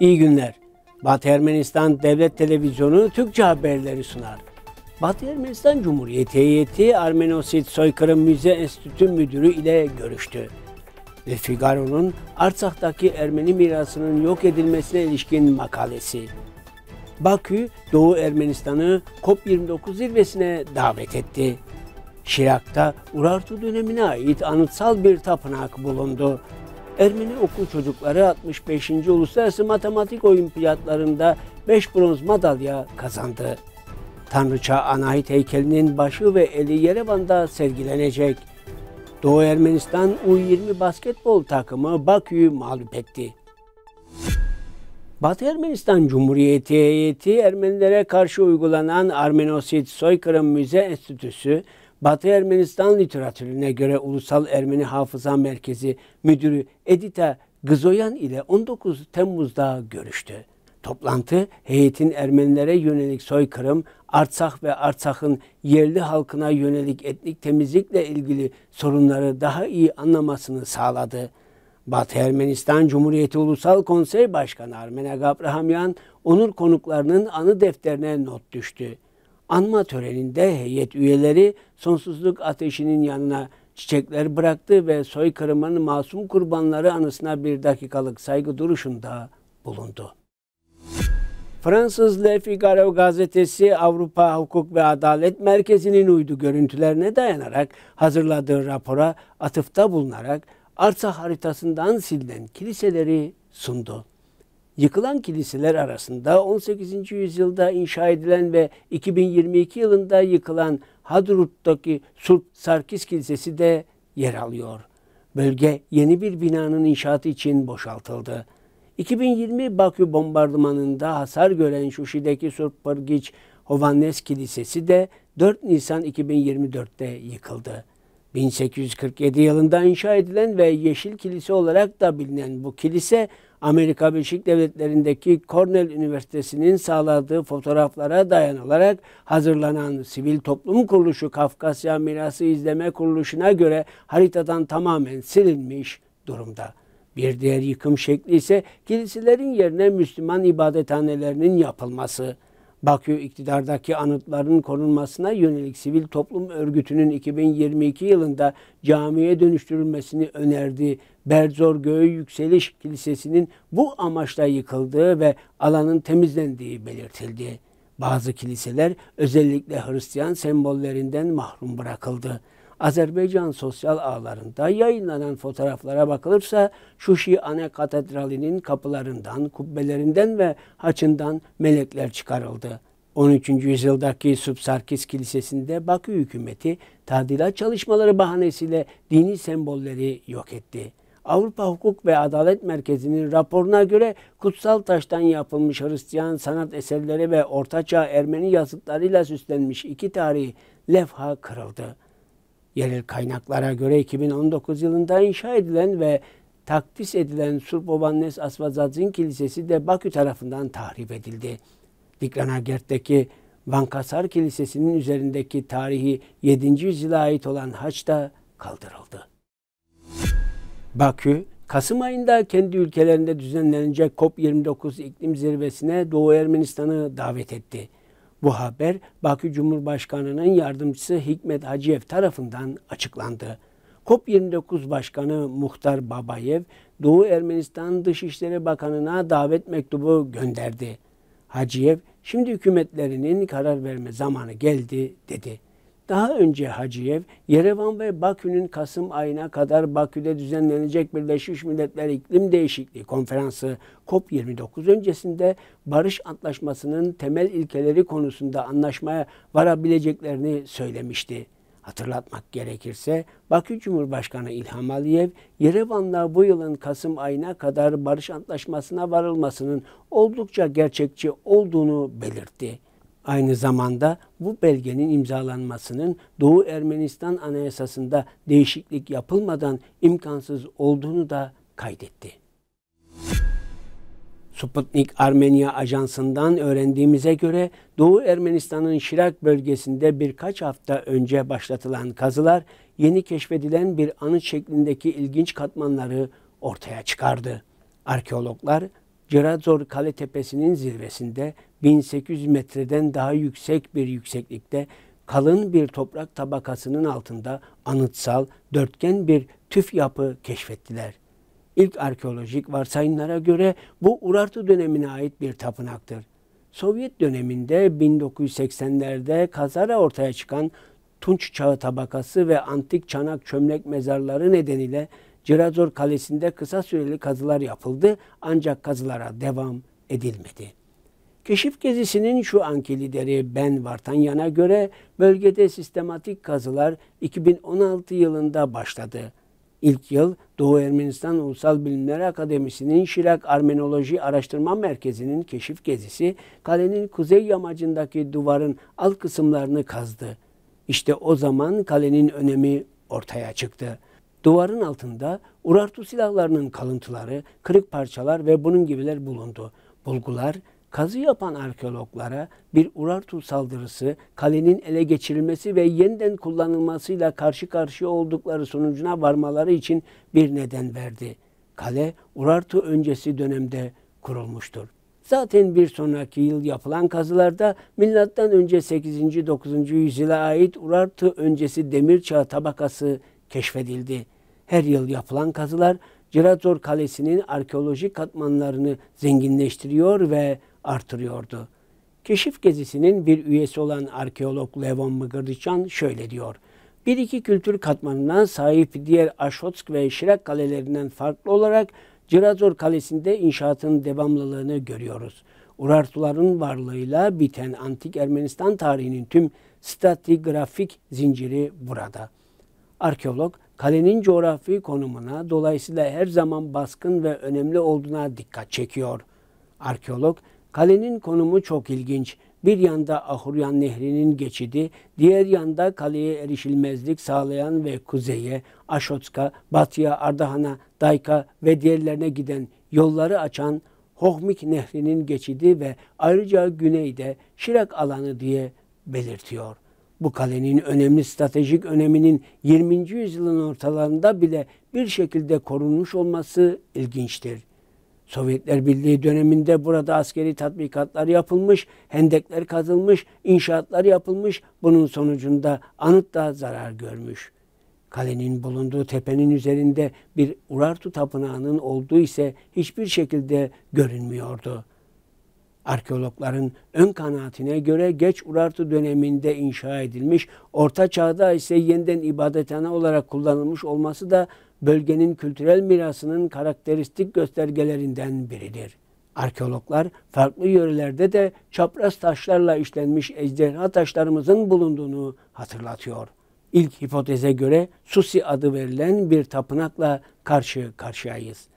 İyi günler. Batı Ermenistan Devlet Televizyonu Türkçe haberleri sunar. Batı Ermenistan Cumhuriyeti heyeti Armenosit Soykırım Müze Enstitü Müdürü ile görüştü. Ve Figaro'nun Artsak'taki Ermeni mirasının yok edilmesine ilişkin makalesi. Bakü, Doğu Ermenistan'ı COP29 zirvesine davet etti. Şirak'ta Urartu dönemine ait anıtsal bir tapınak bulundu. Ermeni okul çocukları 65. Uluslararası Matematik Olimpiyatlarında 5 bronz madalya kazandı. Tanrıça Anahit heykelinin başı ve eli Yerevan'da sergilenecek. Doğu Ermenistan U20 basketbol takımı Bakü'yü mağlup etti. Batı Ermenistan Cumhuriyeti heyeti Ermenilere karşı uygulanan Armenosit Soykırım Müze Enstitüsü Batı Ermenistan literatürüne göre Ulusal Ermeni Hafıza Merkezi Müdürü Edita Gızoyan ile 19 Temmuz'da görüştü. Toplantı heyetin Ermenilere yönelik soykırım, Artsakh ve Artsakh'ın yerli halkına yönelik etnik temizlikle ilgili sorunları daha iyi anlamasını sağladı. Batı Ermenistan Cumhuriyeti Ulusal Konsey Başkanı Armen Agabrahamyan onur konuklarının anı defterine not düştü. Anma töreninde heyet üyeleri sonsuzluk ateşinin yanına çiçekler bıraktı ve soykırımın masum kurbanları anısına bir dakikalık saygı duruşunda bulundu. Fransız Le Figaro gazetesi Avrupa Hukuk ve Adalet Merkezi'nin uydu görüntülerine dayanarak hazırladığı rapora atıfta bulunarak arsa haritasından silinen kiliseleri sundu. Yıkılan kiliseler arasında 18. yüzyılda inşa edilen ve 2022 yılında yıkılan Hadrut'taki Sulp Sarkis Kilisesi de yer alıyor. Bölge yeni bir binanın inşaatı için boşaltıldı. 2020 Bakü bombardımanında hasar gören Şuşi'deki Surp Pırgiç Hovannes Kilisesi de 4 Nisan 2024'te yıkıldı. 1847 yılında inşa edilen ve Yeşil Kilise olarak da bilinen bu kilise Amerika Birleşik Devletleri'ndeki Cornell Üniversitesi'nin sağladığı fotoğraflara dayanılarak hazırlanan Sivil Toplum Kuruluşu Kafkasya Mirası İzleme Kuruluşu'na göre haritadan tamamen silinmiş durumda. Bir diğer yıkım şekli ise kiliselerin yerine Müslüman ibadethanelerinin yapılması. Bakü iktidardaki anıtların korunmasına yönelik sivil toplum örgütünün 2022 yılında camiye dönüştürülmesini önerdiği Berzor Göğü Yükseliş Kilisesi'nin bu amaçla yıkıldığı ve alanın temizlendiği belirtildi. Bazı kiliseler özellikle Hristiyan sembollerinden mahrum bırakıldı. Azerbaycan sosyal ağlarında yayınlanan fotoğraflara bakılırsa Şuşi Ana Katedrali'nin kapılarından, kubbelerinden ve haçından melekler çıkarıldı. 13. yüzyıldaki Subsarkis Kilisesi'nde Bakü hükümeti tadilat çalışmaları bahanesiyle dini sembolleri yok etti. Avrupa Hukuk ve Adalet Merkezi'nin raporuna göre kutsal taştan yapılmış Hristiyan sanat eserleri ve Ortaçağ Ermeni yazıtlarıyla süslenmiş iki tarihi levha kırıldı. Yerel kaynaklara göre 2019 yılında inşa edilen ve takdis edilen Surp Sulpobannes Asvazadzin Kilisesi de Bakü tarafından tahrip edildi. Diklanagert'teki Vankasar Kilisesi'nin üzerindeki tarihi 7. yüzyıla ait olan haç da kaldırıldı. Bakü, Kasım ayında kendi ülkelerinde düzenlenecek COP29 iklim zirvesine Doğu Ermenistan'ı davet etti. Bu haber Bakü Cumhurbaşkanı'nın yardımcısı Hikmet Haciyev tarafından açıklandı. COP29 Başkanı Muhtar Babayev, Doğu Ermenistan Dışişleri Bakanı'na davet mektubu gönderdi. Haciyev, şimdi hükümetlerinin karar verme zamanı geldi dedi. Daha önce Hacıyev, Yerevan ve Bakü'nün Kasım ayına kadar Bakü'de düzenlenecek Birleşmiş Milletler İklim Değişikliği Konferansı COP29 öncesinde barış antlaşmasının temel ilkeleri konusunda anlaşmaya varabileceklerini söylemişti. Hatırlatmak gerekirse Bakü Cumhurbaşkanı İlham Aliyev, Yerevan'la bu yılın Kasım ayına kadar barış antlaşmasına varılmasının oldukça gerçekçi olduğunu belirtti aynı zamanda bu belgenin imzalanmasının Doğu Ermenistan Anayasası'nda değişiklik yapılmadan imkansız olduğunu da kaydetti. Sputnik Armenya Ajansı'ndan öğrendiğimize göre Doğu Ermenistan'ın Şirak bölgesinde birkaç hafta önce başlatılan kazılar yeni keşfedilen bir anıt şeklindeki ilginç katmanları ortaya çıkardı. Arkeologlar Cerazor Kale Tepesi'nin zirvesinde 1800 metreden daha yüksek bir yükseklikte kalın bir toprak tabakasının altında anıtsal, dörtgen bir tüf yapı keşfettiler. İlk arkeolojik varsayımlara göre bu Urartu dönemine ait bir tapınaktır. Sovyet döneminde 1980'lerde kazara ortaya çıkan Tunç Çağı tabakası ve antik çanak çömlek mezarları nedeniyle Cirazor Kalesi'nde kısa süreli kazılar yapıldı ancak kazılara devam edilmedi. Keşif gezisinin şu anki lideri Ben Vartanyan'a göre bölgede sistematik kazılar 2016 yılında başladı. İlk yıl Doğu Ermenistan Ulusal Bilimler Akademisi'nin Şirak Armenoloji Araştırma Merkezi'nin keşif gezisi kalenin kuzey yamacındaki duvarın alt kısımlarını kazdı. İşte o zaman kalenin önemi ortaya çıktı.'' Duvarın altında Urartu silahlarının kalıntıları, kırık parçalar ve bunun gibiler bulundu. Bulgular kazı yapan arkeologlara bir Urartu saldırısı, kalenin ele geçirilmesi ve yeniden kullanılmasıyla karşı karşıya oldukları sonucuna varmaları için bir neden verdi. Kale Urartu öncesi dönemde kurulmuştur. Zaten bir sonraki yıl yapılan kazılarda MÖ 8. 9. yüzyıla ait Urartu öncesi demir çağı tabakası keşfedildi. Her yıl yapılan kazılar Cirator Kalesi'nin arkeolojik katmanlarını zenginleştiriyor ve artırıyordu. Keşif gezisinin bir üyesi olan arkeolog Levon Mıgırdıçan şöyle diyor. Bir iki kültür katmanından sahip diğer Aşotsk ve Şirak kalelerinden farklı olarak Cirator Kalesi'nde inşaatın devamlılığını görüyoruz. Urartuların varlığıyla biten antik Ermenistan tarihinin tüm stratigrafik zinciri burada.'' Arkeolog kalenin coğrafi konumuna dolayısıyla her zaman baskın ve önemli olduğuna dikkat çekiyor. Arkeolog kalenin konumu çok ilginç. Bir yanda Ahuryan Nehri'nin geçidi, diğer yanda kaleye erişilmezlik sağlayan ve kuzeye, Aşotska, batıya, Ardahan'a, Dayka ve diğerlerine giden yolları açan Hohmik Nehri'nin geçidi ve ayrıca güneyde Şirak alanı diye belirtiyor bu kalenin önemli stratejik öneminin 20. yüzyılın ortalarında bile bir şekilde korunmuş olması ilginçtir. Sovyetler Birliği döneminde burada askeri tatbikatlar yapılmış, hendekler kazılmış, inşaatlar yapılmış. Bunun sonucunda anıt da zarar görmüş. Kalenin bulunduğu tepenin üzerinde bir Urartu tapınağının olduğu ise hiçbir şekilde görünmüyordu. Arkeologların ön kanaatine göre geç Urartu döneminde inşa edilmiş, Orta Çağ'da ise yeniden ibadethane olarak kullanılmış olması da bölgenin kültürel mirasının karakteristik göstergelerinden biridir. Arkeologlar farklı yörelerde de çapraz taşlarla işlenmiş ejderha taşlarımızın bulunduğunu hatırlatıyor. İlk hipoteze göre Susi adı verilen bir tapınakla karşı karşıyayız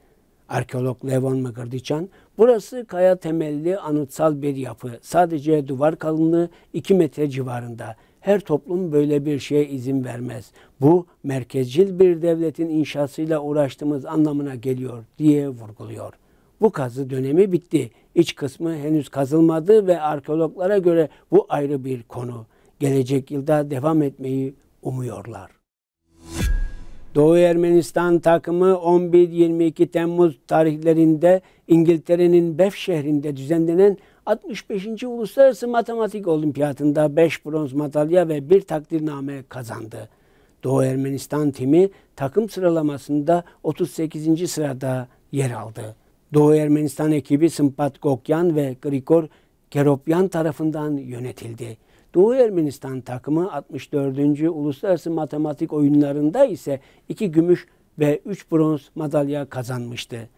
arkeolog Levon Magardichan. Burası kaya temelli anıtsal bir yapı. Sadece duvar kalınlığı 2 metre civarında. Her toplum böyle bir şeye izin vermez. Bu merkezcil bir devletin inşasıyla uğraştığımız anlamına geliyor diye vurguluyor. Bu kazı dönemi bitti. İç kısmı henüz kazılmadı ve arkeologlara göre bu ayrı bir konu. Gelecek yılda devam etmeyi umuyorlar. Doğu Ermenistan takımı 11-22 Temmuz tarihlerinde İngiltere'nin Bef şehrinde düzenlenen 65. Uluslararası Matematik Olimpiyatı'nda 5 bronz madalya ve bir takdirname kazandı. Doğu Ermenistan timi takım sıralamasında 38. sırada yer aldı. Doğu Ermenistan ekibi Sımpat Gokyan ve Grigor Keropyan tarafından yönetildi. Doğu Ermenistan takımı 64. Uluslararası Matematik Oyunlarında ise 2 gümüş ve 3 bronz madalya kazanmıştı.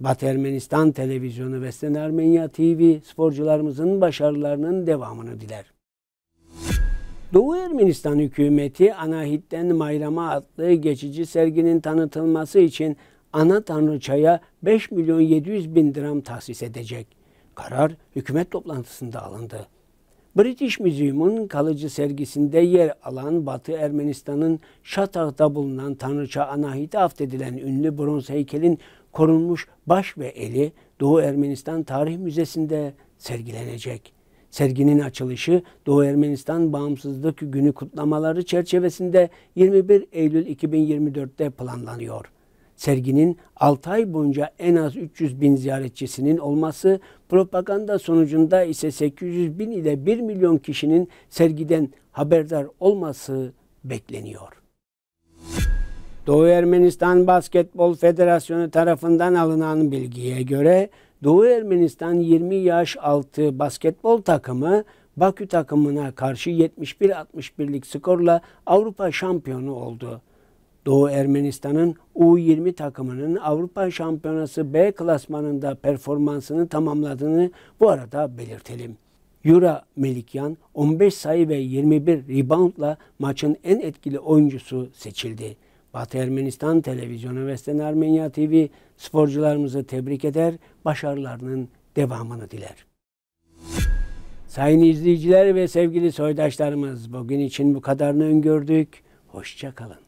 Batı Ermenistan Televizyonu ve Western Armenia TV sporcularımızın başarılarının devamını diler. Doğu Ermenistan hükümeti Anahit'ten Mayrama adlı geçici serginin tanıtılması için ana tanrıçaya 5 milyon 700 bin dram tahsis edecek. Karar hükümet toplantısında alındı. British Museum'un kalıcı sergisinde yer alan Batı Ermenistan'ın Şatak'ta bulunan Tanrıça Anahit'e affedilen ünlü bronz heykelin korunmuş baş ve eli Doğu Ermenistan Tarih Müzesi'nde sergilenecek. Serginin açılışı Doğu Ermenistan Bağımsızlık Günü kutlamaları çerçevesinde 21 Eylül 2024'te planlanıyor serginin 6 ay boyunca en az 300 bin ziyaretçisinin olması, propaganda sonucunda ise 800 bin ile 1 milyon kişinin sergiden haberdar olması bekleniyor. Doğu Ermenistan Basketbol Federasyonu tarafından alınan bilgiye göre Doğu Ermenistan 20 yaş altı basketbol takımı Bakü takımına karşı 71-61'lik skorla Avrupa şampiyonu oldu. Doğu Ermenistan'ın U20 takımının Avrupa Şampiyonası B klasmanında performansını tamamladığını bu arada belirtelim. Yura Melikyan 15 sayı ve 21 reboundla maçın en etkili oyuncusu seçildi. Batı Ermenistan Televizyonu ve Sten Armenya TV sporcularımızı tebrik eder, başarılarının devamını diler. Sayın izleyiciler ve sevgili soydaşlarımız bugün için bu kadarını öngördük. Hoşçakalın.